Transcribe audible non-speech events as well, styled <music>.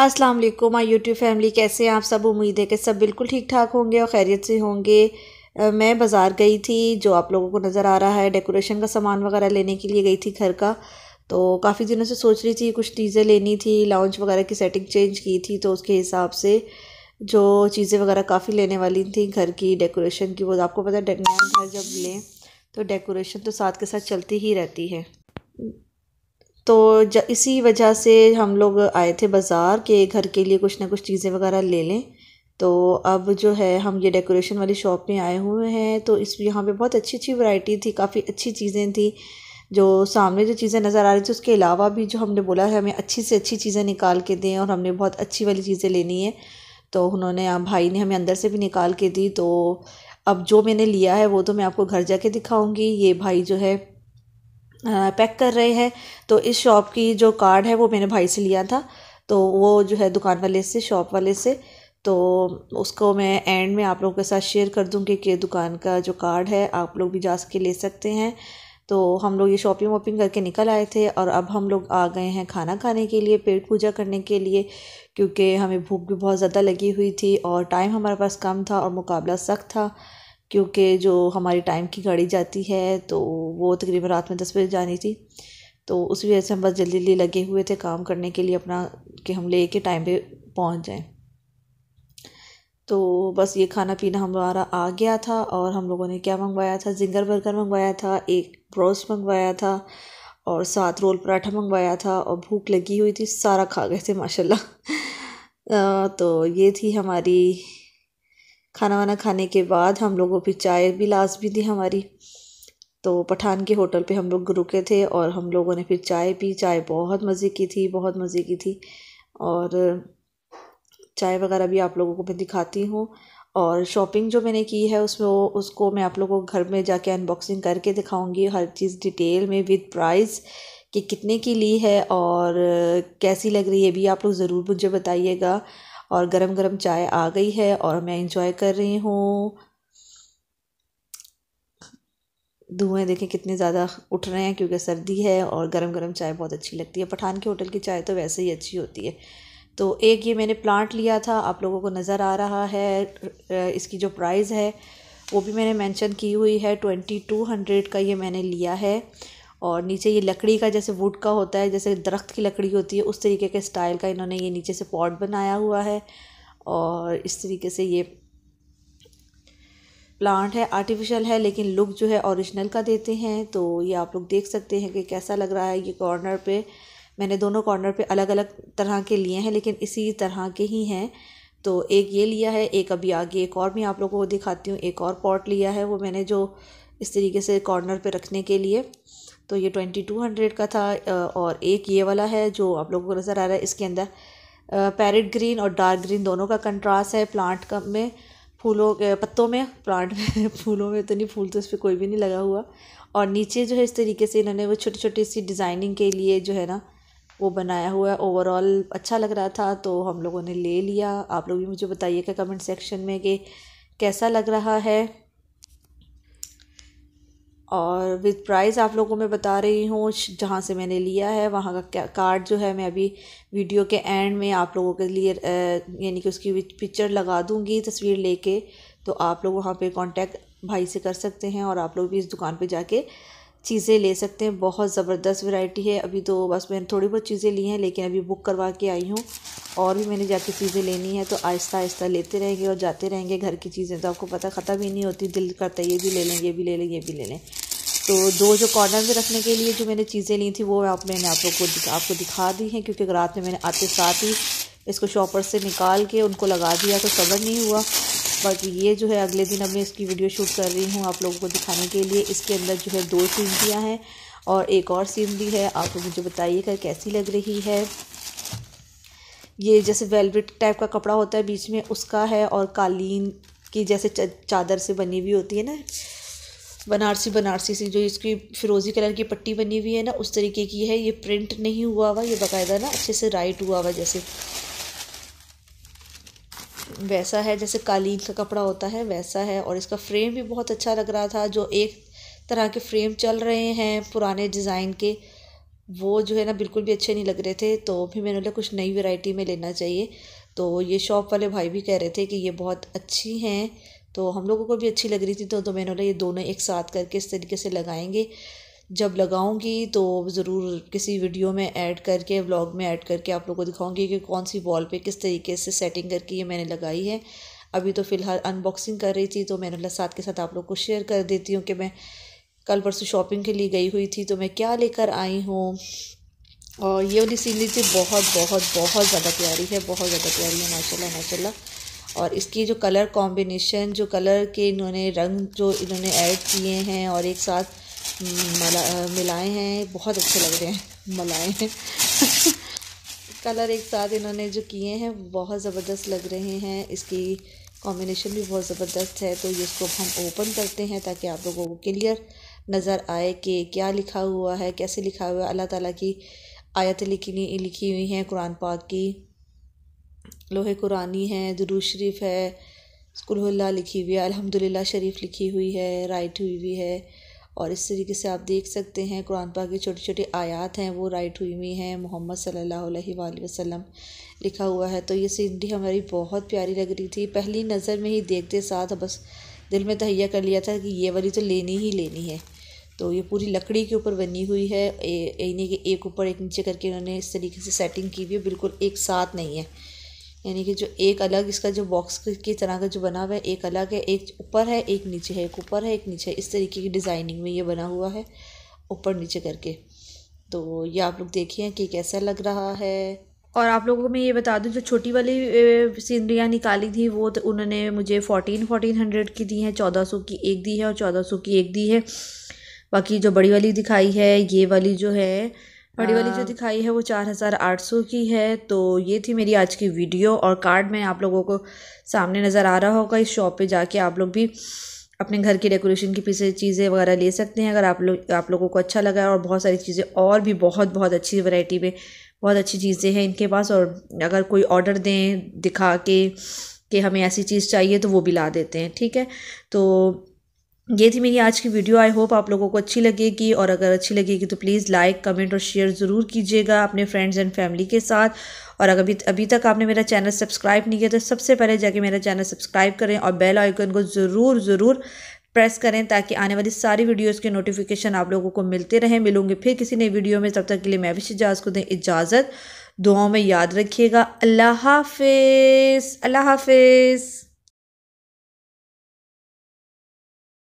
अस्सलाम वालेकुम my YouTube family कैसे हैं आप सब उम्मीद है कि सब बिल्कुल ठीक ठाक होंगे और खैरियत से होंगे मैं बाज़ार गई थी जो आप लोगों को नज़र आ रहा है डेकोरेशन का सामान वगैरह लेने के लिए गई थी घर का तो काफ़ी दिनों से सोच रही थी कुछ चीज़ें लेनी थी लाउंज वगैरह की सेटिंग चेंज की थी तो उसके हिसाब से जो चीज़ें वगैरह काफ़ी लेने वाली थी घर की डेकोरेशन की वो आपको पता है नया घर जब लें तो डेकोरेशन तो साथ के साथ चलती ही रहती है तो इसी वजह से हम लोग आए थे बाज़ार के घर के लिए कुछ ना कुछ चीज़ें वगैरह ले लें तो अब जो है हम ये डेकोरेशन वाली शॉप में आए हुए हैं तो इस यहाँ पे बहुत अच्छी अच्छी वैरायटी थी काफ़ी अच्छी चीज़ें थी जो सामने जो चीज़ें नज़र आ रही थी उसके अलावा भी जो हमने बोला है हमें अच्छी से अच्छी चीज़ें निकाल के दें और हमने बहुत अच्छी वाली चीज़ें लेनी है तो उन्होंने भाई ने हमें अंदर से भी निकाल के दी तो अब जो मैंने लिया है वो तो मैं आपको घर जा दिखाऊंगी ये भाई जो है पैक कर रहे हैं तो इस शॉप की जो कार्ड है वो मैंने भाई से लिया था तो वो जो है दुकान वाले से शॉप वाले से तो उसको मैं एंड में आप लोगों के साथ शेयर कर दूँगी कि दुकान का जो कार्ड है आप लोग भी जा सके ले सकते हैं तो हम लोग ये शॉपिंग वॉपिंग करके निकल आए थे और अब हम लोग आ गए हैं खाना खाने के लिए पेट पूजा करने के लिए क्योंकि हमें भूख भी बहुत ज़्यादा लगी हुई थी और टाइम हमारे पास कम था और मुकाबला सख्त था क्योंकि जो हमारी टाइम की गाड़ी जाती है तो वो तकरीबन रात में दस बजे जानी थी तो उस वजह से हम बस जल्दी जल्दी लगे हुए थे काम करने के लिए अपना कि हम ले के टाइम पे पहुंच जाएं तो बस ये खाना पीना हमारा आ गया था और हम लोगों ने क्या मंगवाया था जिंगर बर्गर मंगवाया था एक ब्रोस्ट मंगवाया था और सात रोल पराठा मंगवाया था और भूख लगी हुई थी सारा खा गए थे माशाल्लाह <laughs> तो ये थी हमारी खाना वाना खाने के बाद हम लोगों फिर चाय भी लाजमी थी हमारी तो पठान के होटल पे हम लोग रुके थे और हम लोगों ने फिर चाय पी चाय बहुत मज़े की थी बहुत मज़े की थी और चाय वगैरह भी आप लोगों को मैं दिखाती हूँ और शॉपिंग जो मैंने की है उसमें वो उसको मैं आप लोगों को घर में जाके अनबॉक्सिंग करके दिखाऊंगी हर चीज़ डिटेल में विद प्राइस कि कितने की ली है और कैसी लग रही है भी आप लोग ज़रूर मुझे बताइएगा और गरम गरम चाय आ गई है और मैं इंजॉय कर रही हूँ धुएँ देखें कितने ज़्यादा उठ रहे हैं क्योंकि सर्दी है और गरम गरम चाय बहुत अच्छी लगती है पठान के होटल की चाय तो वैसे ही अच्छी होती है तो एक ये मैंने प्लांट लिया था आप लोगों को नज़र आ रहा है इसकी जो प्राइस है वो भी मैंने मेंशन की हुई है ट्वेंटी टू हंड्रेड का ये मैंने लिया है और नीचे ये लकड़ी का जैसे वुड का होता है जैसे दरख्त की लकड़ी होती है उस तरीके के स्टाइल का इन्होंने ये नीचे से पॉट बनाया हुआ है और इस तरीके से ये प्लांट है आर्टिफिशियल है लेकिन लुक जो है ओरिजिनल का देते हैं तो ये आप लोग देख सकते हैं कि कैसा लग रहा है ये कॉर्नर पे मैंने दोनों कॉर्नर पे अलग अलग तरह के लिए हैं लेकिन इसी तरह के ही हैं तो एक ये लिया है एक अभी आगे एक और मैं आप लोगों को दिखाती हूँ एक और पॉट लिया है वो मैंने जो इस तरीके से कॉर्नर पर रखने के लिए तो ये ट्वेंटी टू हंड्रेड का था और एक ये वाला है जो आप लोगों को नज़र आ रहा है इसके अंदर पैरेट ग्रीन और डार्क ग्रीन दोनों का कंट्रास्ट है प्लांट का में फूलों के पत्तों में प्लांट में <laughs> फूलों में तो नहीं फूल तो इस पर कोई भी नहीं लगा हुआ और नीचे जो है इस तरीके से इन्होंने वो छोटी छोटी सी डिज़ाइनिंग के लिए जो है ना वो बनाया हुआ है ओवरऑल अच्छा लग रहा था तो हम लोगों ने ले लिया आप लोग भी मुझे बताइएगा कमेंट सेक्शन में कि कैसा लग रहा है और विद प्राइस आप लोगों में बता रही हूँ जहाँ से मैंने लिया है वहाँ का कार्ड जो है मैं अभी वीडियो के एंड में आप लोगों के लिए यानी कि उसकी पिक्चर लगा दूँगी तस्वीर लेके तो आप लोग वहाँ पे कांटेक्ट भाई से कर सकते हैं और आप लोग भी इस दुकान पे जाके चीज़ें ले सकते हैं बहुत ज़बरदस्त वैरायटी है अभी तो बस मैंने थोड़ी बहुत चीज़ें ली हैं लेकिन अभी बुक करवा के आई हूँ और भी मैंने जाके चीज़ें लेनी है तो आहिस्ता आहिस्ता लेते रहेंगे और जाते रहेंगे घर की चीज़ें तो आपको पता ख़त्म ही नहीं होती दिल करता ये भी ले लें ये भी ले लें ये भी ले लें तो दो जो कॉर्नर में रखने के लिए जो मैंने चीज़ें ली थी वो आप मैंने आप लोग को आपको दिखा दी हैं क्योंकि रात में मैंने आते साथ ही इसको शॉपर से निकाल के उनको लगा दिया तो सबर नहीं हुआ बाकी ये जो है अगले दिन अब मैं इसकी वीडियो शूट कर रही हूँ आप लोगों को दिखाने के लिए इसके अंदर जो है दो सीनरियाँ हैं और एक और सीनरी है आप लोग मुझे बताइएगा कैसी लग रही है ये जैसे वेलवेट टाइप का कपड़ा होता है बीच में उसका है और कालीन की जैसे चादर से बनी हुई होती है ना बनारसी बनारसी सी जो इसकी फिरोज़ी कलर की पट्टी बनी हुई है ना उस तरीके की है ये प्रिंट नहीं हुआ हुआ ये बाकायदा ना अच्छे से राइट हुआ हुआ जैसे वैसा है जैसे कालीन का कपड़ा होता है वैसा है और इसका फ्रेम भी बहुत अच्छा लग रहा था जो एक तरह के फ्रेम चल रहे हैं पुराने डिज़ाइन के वो जो है ना बिल्कुल भी अच्छे नहीं लग रहे थे तो भी मैंने बोला कुछ नई वैरायटी में लेना चाहिए तो ये शॉप वाले भाई भी कह रहे थे कि ये बहुत अच्छी हैं तो हम लोगों को भी अच्छी लग रही थी तो, तो मैंने बोला ये दोनों एक साथ करके इस तरीके से लगाएंगे जब लगाऊंगी तो ज़रूर किसी वीडियो में ऐड करके व्लॉग में ऐड करके आप लोगों को दिखाऊंगी कि कौन सी वॉल पे किस तरीके से सेटिंग करके ये मैंने लगाई है अभी तो फ़िलहाल अनबॉक्सिंग कर रही थी तो मैंने साथ के साथ आप लोग को शेयर कर देती हूँ कि मैं कल परसों शॉपिंग के लिए गई हुई थी तो मैं क्या लेकर आई हूँ और ये वाली सीनरी थी बहुत बहुत बहुत ज़्यादा प्यारी है बहुत ज़्यादा प्यारी है माशा माशा और इसकी जो कलर कॉम्बिनेशन जो कलर के इन्होंने रंग जो इन्होंने ऐड किए हैं और एक साथ मला मिलाए हैं बहुत अच्छे लग रहे हैं मलाए हैं कलर एक साथ इन्होंने जो किए हैं बहुत ज़बरदस्त लग रहे हैं इसकी कॉम्बिनेशन भी बहुत ज़बरदस्त है तो ये इसको हम ओपन करते हैं ताकि आप लोगों को क्लियर नज़र आए कि क्या लिखा हुआ है कैसे लिखा हुआ है अल्लाह ताला की आयतें लिखी लिखी हुई हैं कुरान पाक की लोहे कुरानी है दरू शरीफ है स्कुल्ला लिखी हुई है अल्हम्दुलिल्लाह शरीफ लिखी हुई है राइट हुई हुई है और इस तरीके से आप देख सकते हैं कुरान पाक की छोटी छोटी आयात हैं वो राइट हुई हुई हैं मोहम्मद सल्ला वसलम लिखा हुआ है तो ये सीनरी हमारी बहुत प्यारी लग रही थी पहली नज़र में ही देखते साथ बस दिल में तहैया कर लिया था कि ये वाली तो लेनी ही लेनी है तो ये पूरी लकड़ी के ऊपर बनी हुई है इन्हें कि एक ऊपर एक नीचे करके इन्होंने इस तरीके से सेटिंग की हुई है बिल्कुल एक साथ नहीं है यानी कि जो एक अलग इसका जो बॉक्स की तरह का जो बना हुआ है एक अलग है एक ऊपर है एक नीचे है एक ऊपर है एक नीचे है इस तरीके की डिज़ाइनिंग में ये बना हुआ है ऊपर नीचे करके तो ये आप लोग देखिए कि कैसा लग रहा है और आप लोगों को मैं ये बता दूं जो छोटी वाली सीनरियाँ निकाली थी वो तो उन्होंने मुझे फ़ोटीन फोटीन हंड्रेड की दी हैं चौदह सौ की एक दी है और चौदह सौ की एक दी है बाकी जो बड़ी वाली दिखाई है ये वाली जो है बड़ी वाली जो हाँ। दिखाई है वो चार हज़ार आठ सौ की है तो ये थी मेरी आज की वीडियो और कार्ड में आप लोगों को सामने नज़र आ रहा होगा इस शॉप पे जाके आप लोग भी अपने घर की डेकोरेशन की पीछे चीज़ें वगैरह ले सकते हैं अगर आप लोग आप लोगों को अच्छा लगा और बहुत सारी चीज़ें और भी बहुत बहुत अच्छी वेराइटी में बहुत अच्छी चीज़ें हैं इनके पास और अगर कोई ऑर्डर दें दिखा के कि हमें ऐसी चीज़ चाहिए तो वो भी ला देते हैं ठीक है तो ये थी मेरी आज की वीडियो आई होप आप लोगों को अच्छी लगेगी और अगर अच्छी लगेगी तो प्लीज़ लाइक कमेंट और शेयर ज़रूर कीजिएगा अपने फ्रेंड्स एंड फैमिली के साथ और अगर अभी अभी तक आपने मेरा चैनल सब्सक्राइब नहीं किया तो सबसे पहले जाके मेरा चैनल सब्सक्राइब करें और बेल आइकन को ज़रूर ज़रूर प्रेस करें ताकि आने वाली सारी वीडियोज़ के नोटिफिकेशन आप लोगों को मिलते रहें मिलूंगे फिर किसी नई वीडियो में तब तक के लिए मैं भी शिजाज को दें इजाज़त दुआओं में याद रखिएगा अल्लाह हाफिज़ अल्लाह हाफिज़